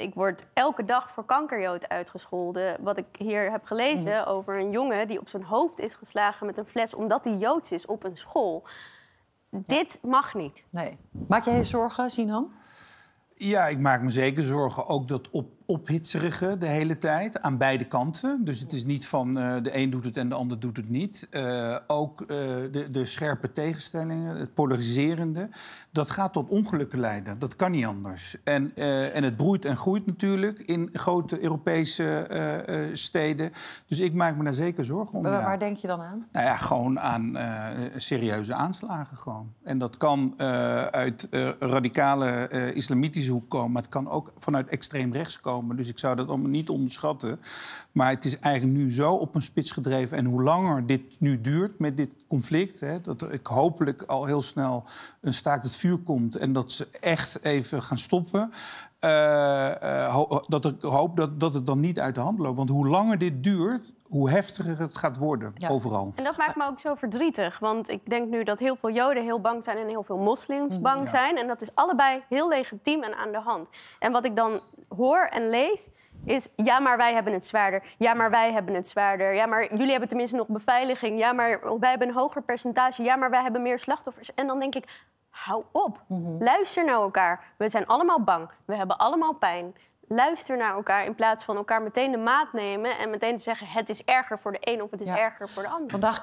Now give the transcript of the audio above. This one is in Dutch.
ik word elke dag voor kankerjood uitgescholden. Wat ik hier heb gelezen mm. over een jongen die op zijn hoofd is geslagen met een fles omdat hij joods is op een school. Dit mag niet. Nee. Maak jij je zorgen, Sinan? Ja, ik maak me zeker zorgen ook dat op, ophitserige de hele tijd aan beide kanten. Dus het is niet van eh, de een doet het en de ander doet het niet. Eh, ook eh, de, de, scherpe tegenstellingen, het polariserende, dat gaat tot ongelukken leiden. Dat kan niet anders. En, en het broeit en groeit natuurlijk in grote Europese steden. Dus ik maak me daar zeker zorgen om. Waar, denk je dan aan? Nou ja, gewoon aan serieuze aanslagen gewoon. En dat kan uit radicale islamitische komen. Maar het kan ook vanuit extreem rechts komen. Dus ik zou dat allemaal niet onderschatten. Maar het is eigenlijk nu zo op een spits gedreven. En hoe langer dit nu duurt met dit conflict... Hè, dat er ik hopelijk al heel snel een staakt het vuur komt... en dat ze echt even gaan stoppen... Eh, eh, dat ik hoop dat, dat het dan niet uit de hand loopt. Want hoe langer dit duurt, hoe heftiger het gaat worden overal. En dat maakt me ook zo verdrietig. Want ik denk nu dat heel veel Joden heel bang zijn en heel veel moslims mm, bang zijn. En dat is allebei heel legitiem en aan de hand. En wat ik dan hoor en lees is... ja, maar wij hebben het zwaarder. Ja, maar wij hebben het zwaarder. Ja, maar jullie hebben tenminste nog beveiliging. Ja, maar wij hebben een hoger percentage. Ja, maar wij hebben meer slachtoffers. En dan denk ik, hou op. Mhm. Luister naar elkaar. We zijn allemaal bang. We hebben allemaal pijn luister naar elkaar in plaats van elkaar meteen de maat nemen en meteen te zeggen het is erger voor de een of het is erger voor de ander.